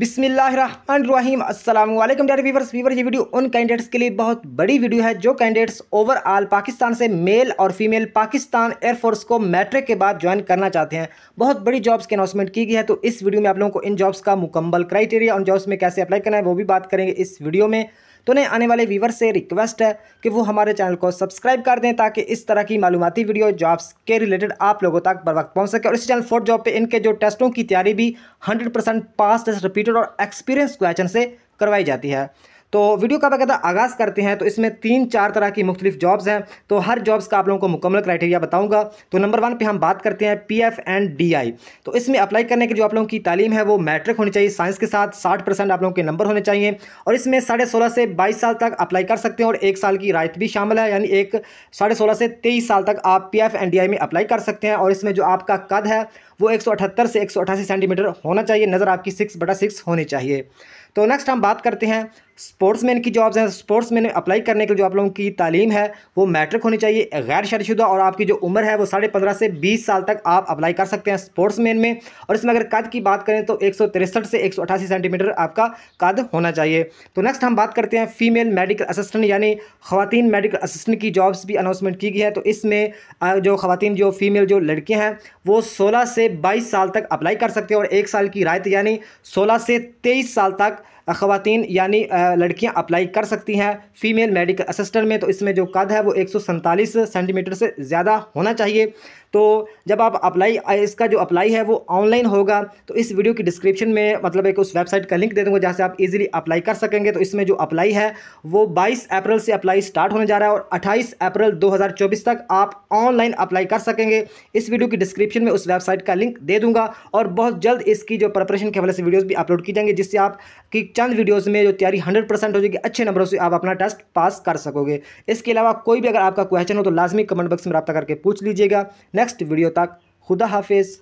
बिसमीम अल्लाम dear viewers viewer ये वीडियो उन कैंडिडेट्स के लिए बहुत बड़ी वीडियो है जो कैंडिडेट्स ओवरऑल पाकिस्तान से मेल और फीमेल पाकिस्तान एयरफोर्स को मैट्रिक के बाद ज्वाइन करना चाहते हैं बहुत बड़ी जॉब्स की अनाउंसमेंट की गई है तो इस वीडियो में आप लोगों को इन जॉब्स का मुकम्मल क्राइटेरिया उन जॉब्स में कैसे अप्लाई करना है वो भी बात करेंगे इस वीडियो में तो उन्हें आने वाले व्यूवर से रिक्वेस्ट है कि वो हमारे चैनल को सब्सक्राइब कर दें ताकि इस तरह की मालूमती वीडियो जॉब्स के रिलेटेड आप लोगों तक बर वक्त पहुँच सके और इस चैनल फोर्थ जॉब पर इनके जो टेस्टों की तैयारी भी hundred percent pass test repeated और एक्सपीरियंस क्वेश्चन से करवाई जाती है तो वीडियो का बकायदा आगाज़ करते हैं तो इसमें तीन चार तरह की मुख्तलिफ जॉब्स हैं तो हर जॉब्स का आप लोगों को मुकम्मल क्राइटेरिया बताऊंगा तो नंबर वन पे हम बात करते हैं P F and D I तो इसमें अप्लाई करने की जो आप लोगों की तालीम है वो मैट्रिक होनी चाहिए साइंस के साथ साठ परसेंट आप लोगों के नंबर होने चाहिए और इसमें साढ़े सोलह से बाईस साल तक अप्लाई कर सकते हैं और एक साल की रायत भी शामिल है यानी एक साढ़े सोलह से तेईस साल तक आप P F and D I में अप्लाई कर सकते हैं और इसमें जो आपका कद है वो एक सौ अठहत्तर से एक सौ अठासी सेंटीमीटर होना चाहिए नज़र आपकी सिक्स बटा सिक्स होनी चाहिए तो नेक्स्ट हम बात करते हैं स्पोर्ट्समैन की जॉब्स हैं स्पोर्ट्समैन अप्लाई करने के लिए जो आप लोगों की तालीम है वो मैट्रिक होनी चाहिए गैर शादीशुदा और आपकी जो उम्र है वो साढ़े पंद्रह से बीस साल तक आप अप्लाई कर सकते हैं स्पोर्ट्समैन में और इसमें अगर कद की बात करें तो एक से एक सेंटीमीटर आपका कद होना चाहिए तो नेक्स्ट हम बात करते हैं फीमेल मेडिकल असिस्टेंट यानी खातन मेडिकल असिस्टेंट की जॉब्स भी अनाउंसमेंट की गई है तो इसमें जो खातन जो फीमेल जो लड़कियाँ हैं वो सोलह से बाईस साल तक अप्लाई कर सकते हैं और एक साल की रायत यानी सोलह से तेईस साल तक खातन यानी लड़कियां अप्लाई कर सकती हैं फीमेल मेडिकल असिस्टेंट में तो इसमें जो कद है वो एक सेंटीमीटर से ज़्यादा होना चाहिए तो जब आप अप्लाई इसका जो अप्लाई है वो ऑनलाइन होगा तो इस वीडियो की डिस्क्रिप्शन में मतलब एक उस वेबसाइट का लिंक दे दूँगा जहाँ से आप इजीली अप्लाई कर सकेंगे तो इसमें जो अप्लाई है वो बाईस अप्रैल से अप्लाई स्टार्ट होने जा रहा है और अट्ठाईस अप्रैल दो तक आप ऑनलाइन अप्लाई कर सकेंगे इस वीडियो की डिस्क्रिप्शन में उस वेबसाइट का लिंक दे दूँगा और बहुत जल्द इसकी जो प्रपरेशन के हवाले से वीडियोज़ भी अपलोड की जाएंगे जिससे आप की चंद वीडियोज़ में जो तैयारी हंड्रेड परसेंट हो जाएगी अच्छे नंबरों से आप अपना टेस्ट पास कर सकोगे इसके अलावा कोई भी अगर आपका क्वेश्चन हो तो लाजमी कमेंट बॉक्स में रब्ता करके पूछ लीजिएगा नेक्स्ट वीडियो तक खुदा हाफिज़